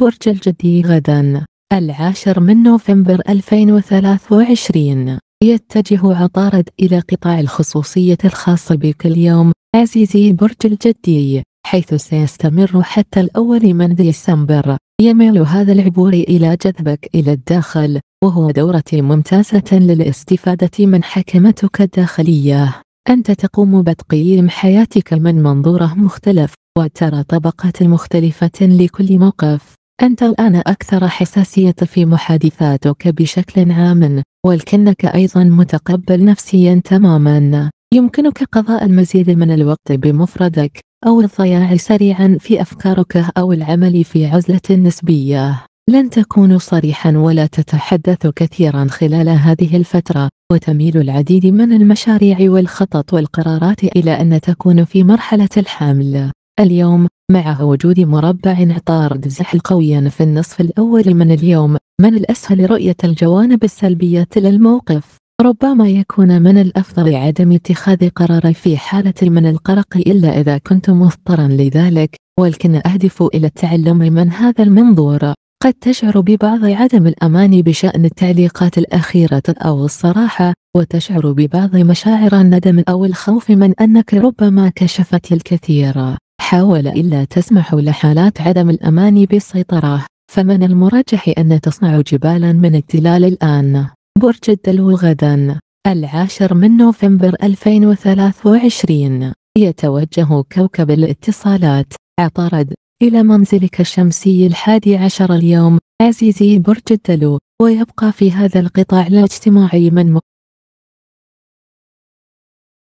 برج الجدي غدا العاشر من نوفمبر 2023 يتجه عطارد إلى قطاع الخصوصية الخاصة بك اليوم عزيزي برج الجدي حيث سيستمر حتى الأول من ديسمبر يميل هذا العبور إلى جذبك إلى الداخل وهو دورة ممتازة للاستفادة من حكمتك الداخلية أنت تقوم بتقييم حياتك من منظوره مختلف وترى طبقات مختلفة لكل موقف أنت الآن أكثر حساسية في محادثاتك بشكل عام ولكنك أيضا متقبل نفسيا تماما يمكنك قضاء المزيد من الوقت بمفردك أو الضياع سريعا في أفكارك أو العمل في عزلة نسبية لن تكون صريحا ولا تتحدث كثيرا خلال هذه الفترة وتميل العديد من المشاريع والخطط والقرارات إلى أن تكون في مرحلة الحمل اليوم مع وجود مربع طارد زحل قويا في النصف الأول من اليوم من الأسهل رؤية الجوانب السلبية للموقف ربما يكون من الأفضل عدم اتخاذ قرار في حالة من القلق إلا إذا كنت مضطرا لذلك ولكن أهدف إلى التعلم من هذا المنظور قد تشعر ببعض عدم الأمان بشأن التعليقات الأخيرة أو الصراحة وتشعر ببعض مشاعر الندم أو الخوف من أنك ربما كشفت الكثير حاول إلا تسمح لحالات عدم الأمان بالسيطرة فمن المرجح أن تصنع جبالا من التلال الآن برج الدلو غدا العاشر من نوفمبر 2023 يتوجه كوكب الاتصالات عطارد إلى منزلك الشمسي الحادي عشر اليوم عزيزي برج الدلو ويبقى في هذا القطاع الاجتماعي من